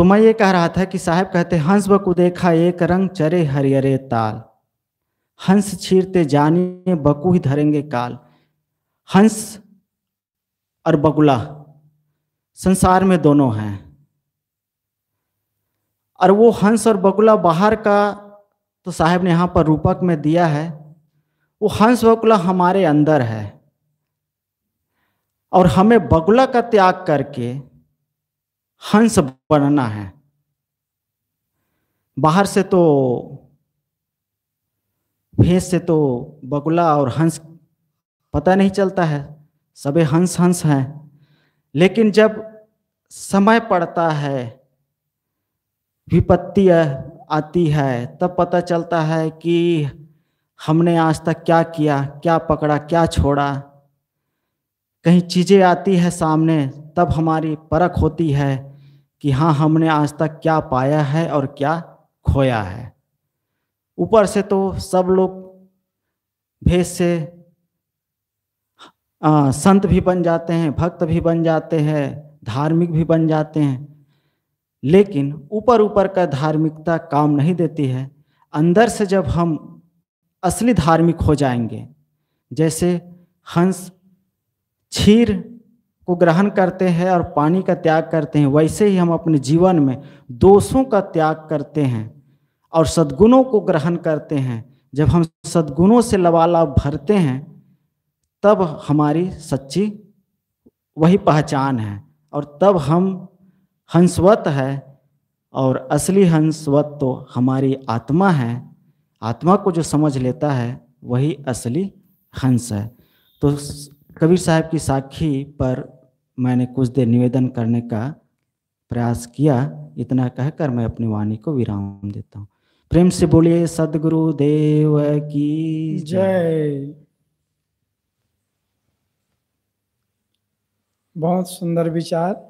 तो मैं ये कह रहा था कि साहब कहते हंस बकु देखा एक रंग चरे हरियरे ताल हंस छीरते जाने बकु ही धरेंगे काल हंस और बगुला संसार में दोनों हैं और वो हंस और बगुला बाहर का तो साहब ने यहाँ पर रूपक में दिया है वो हंस बगुला हमारे अंदर है और हमें बगुला का त्याग करके हंस बनना है बाहर से तो भेस से तो बगुला और हंस पता नहीं चलता है सभी हंस हंस हैं लेकिन जब समय पड़ता है विपत्ति आती है तब पता चलता है कि हमने आज तक क्या किया क्या पकड़ा क्या छोड़ा कहीं चीज़ें आती है सामने तब हमारी परख होती है कि हाँ हमने आज तक क्या पाया है और क्या खोया है ऊपर से तो सब लोग भेद से आ, संत भी बन जाते हैं भक्त भी बन जाते हैं धार्मिक भी बन जाते हैं लेकिन ऊपर ऊपर का धार्मिकता काम नहीं देती है अंदर से जब हम असली धार्मिक हो जाएंगे जैसे हंस क्षीर को ग्रहण करते हैं और पानी का त्याग करते हैं वैसे ही हम अपने जीवन में दोषों का त्याग करते हैं और सद्गुणों को ग्रहण करते हैं जब हम सद्गुणों से लवाला भरते हैं तब हमारी सच्ची वही पहचान है और तब हम हंसवत है और असली हंसवत तो हमारी आत्मा है आत्मा को जो समझ लेता है वही असली हंस है तो कबीर साहब की साखी पर मैंने कुछ देर निवेदन करने का प्रयास किया इतना कहकर मैं अपनी वाणी को विराम देता हूँ प्रेम से बोलिए सदगुरु देव की जय बहुत सुंदर विचार